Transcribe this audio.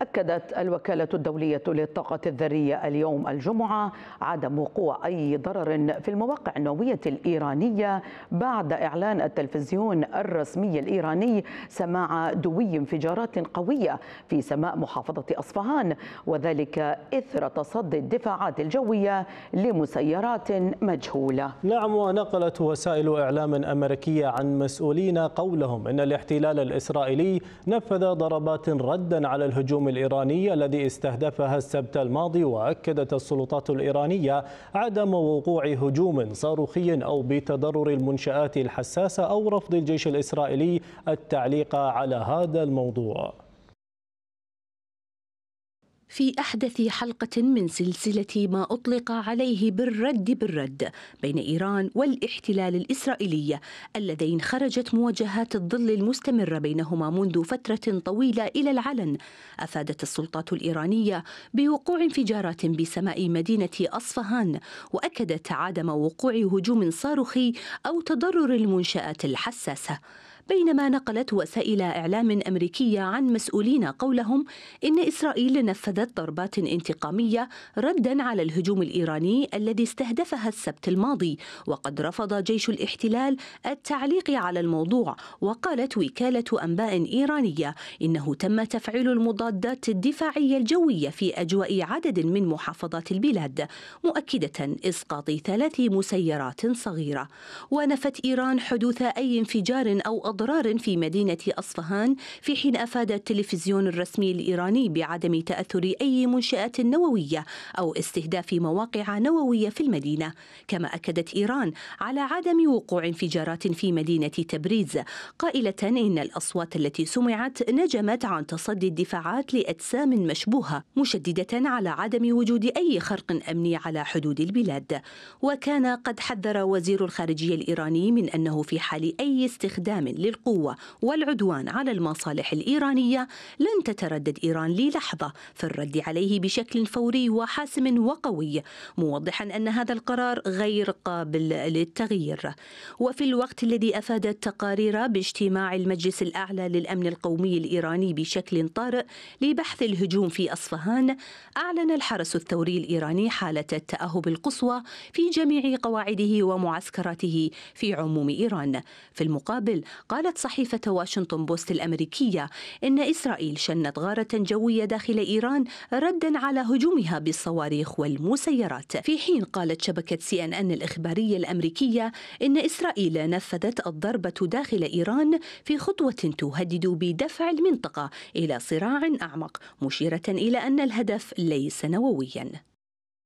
أكدت الوكالة الدولية للطاقة الذرية اليوم الجمعة عدم وقوع أي ضرر في المواقع النووية الإيرانية بعد إعلان التلفزيون الرسمي الإيراني سماع دوي انفجارات قوية في سماء محافظة أصفهان وذلك إثر تصدي الدفاعات الجوية لمسيرات مجهولة نعم ونقلت وسائل إعلام أمريكية عن مسؤولين قولهم إن الاحتلال الإسرائيلي نفذ ضربات ردا على الهجوم الهجوم الإيراني الذي استهدفها السبت الماضي وأكدت السلطات الإيرانية عدم وقوع هجوم صاروخي أو بتضرر المنشآت الحساسة أو رفض الجيش الإسرائيلي التعليق على هذا الموضوع في احدث حلقه من سلسله ما اطلق عليه بالرد بالرد بين ايران والاحتلال الاسرائيلي اللذين خرجت مواجهات الظل المستمره بينهما منذ فتره طويله الى العلن افادت السلطات الايرانيه بوقوع انفجارات بسماء مدينه اصفهان واكدت عدم وقوع هجوم صاروخي او تضرر المنشات الحساسه بينما نقلت وسائل إعلام أمريكية عن مسؤولين قولهم إن إسرائيل نفذت ضربات انتقامية ردا على الهجوم الإيراني الذي استهدفها السبت الماضي وقد رفض جيش الاحتلال التعليق على الموضوع وقالت وكالة أنباء إيرانية إنه تم تفعيل المضادات الدفاعية الجوية في أجواء عدد من محافظات البلاد مؤكدة إسقاط ثلاث مسيرات صغيرة ونفت إيران حدوث أي انفجار أو اضرار في مدينه اصفهان في حين افاد التلفزيون الرسمي الايراني بعدم تاثر اي منشات نوويه او استهداف مواقع نوويه في المدينه كما اكدت ايران على عدم وقوع انفجارات في مدينه تبريز قائله ان الاصوات التي سمعت نجمت عن تصدي الدفاعات لاجسام مشبوهه مشدده على عدم وجود اي خرق امني على حدود البلاد وكان قد حذر وزير الخارجيه الايراني من انه في حال اي استخدام للقوة والعدوان على المصالح الإيرانية لن تتردد إيران للحظة في الرد عليه بشكل فوري وحاسم وقوي موضحا أن هذا القرار غير قابل للتغيير وفي الوقت الذي أفادت تقارير باجتماع المجلس الأعلى للأمن القومي الإيراني بشكل طارئ لبحث الهجوم في أصفهان أعلن الحرس الثوري الإيراني حالة التأهب القصوى في جميع قواعده ومعسكراته في عموم إيران في المقابل قال قالت صحيفة واشنطن بوست الأمريكية إن إسرائيل شنت غارة جوية داخل إيران ردا على هجومها بالصواريخ والمسيرات في حين قالت شبكة سي أن أن الإخبارية الأمريكية إن إسرائيل نفذت الضربة داخل إيران في خطوة تهدد بدفع المنطقة إلى صراع أعمق مشيرة إلى أن الهدف ليس نوويا